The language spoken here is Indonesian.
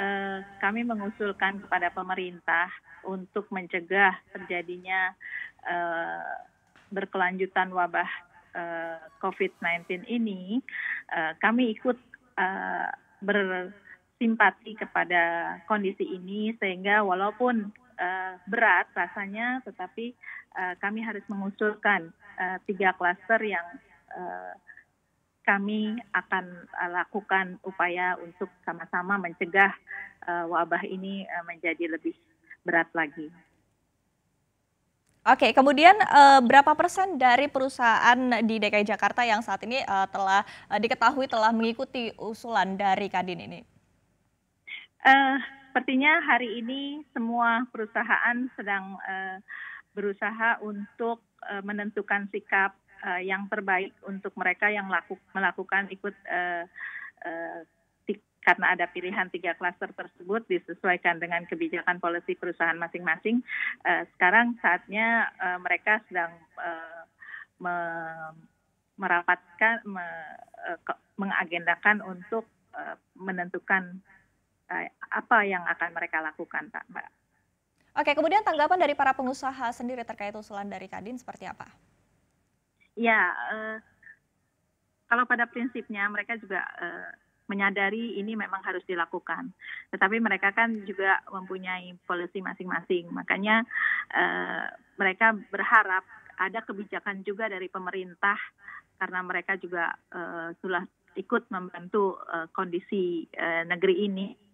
Eh, kami mengusulkan kepada pemerintah untuk mencegah terjadinya eh, berkelanjutan wabah eh, COVID-19 ini, kami ikut bersimpati kepada kondisi ini sehingga walaupun berat rasanya, tetapi kami harus mengusulkan tiga klaster yang kami akan eh, lakukan upaya untuk sama-sama mencegah uh, wabah ini uh, menjadi lebih berat lagi. Oke, kemudian uh, berapa persen dari perusahaan di DKI Jakarta yang saat ini uh, telah uh, diketahui telah mengikuti usulan dari Kadin ini? Uh, sepertinya hari ini semua perusahaan sedang uh, berusaha untuk uh, menentukan sikap uh, yang terbaik untuk mereka yang laku, melakukan ikut uh, uh, karena ada pilihan tiga klaster tersebut disesuaikan dengan kebijakan polisi perusahaan masing-masing. Uh, sekarang saatnya uh, mereka sedang uh, me merapatkan, me uh, mengagendakan untuk uh, menentukan uh, apa yang akan mereka lakukan, Pak. Oke, kemudian tanggapan dari para pengusaha sendiri terkait usulan dari Kadin seperti apa? ya uh, kalau pada prinsipnya mereka juga uh, menyadari ini memang harus dilakukan. Tetapi mereka kan juga mempunyai polisi masing-masing. Makanya uh, mereka berharap ada kebijakan juga dari pemerintah karena mereka juga uh, sudah ikut membantu uh, kondisi uh, negeri ini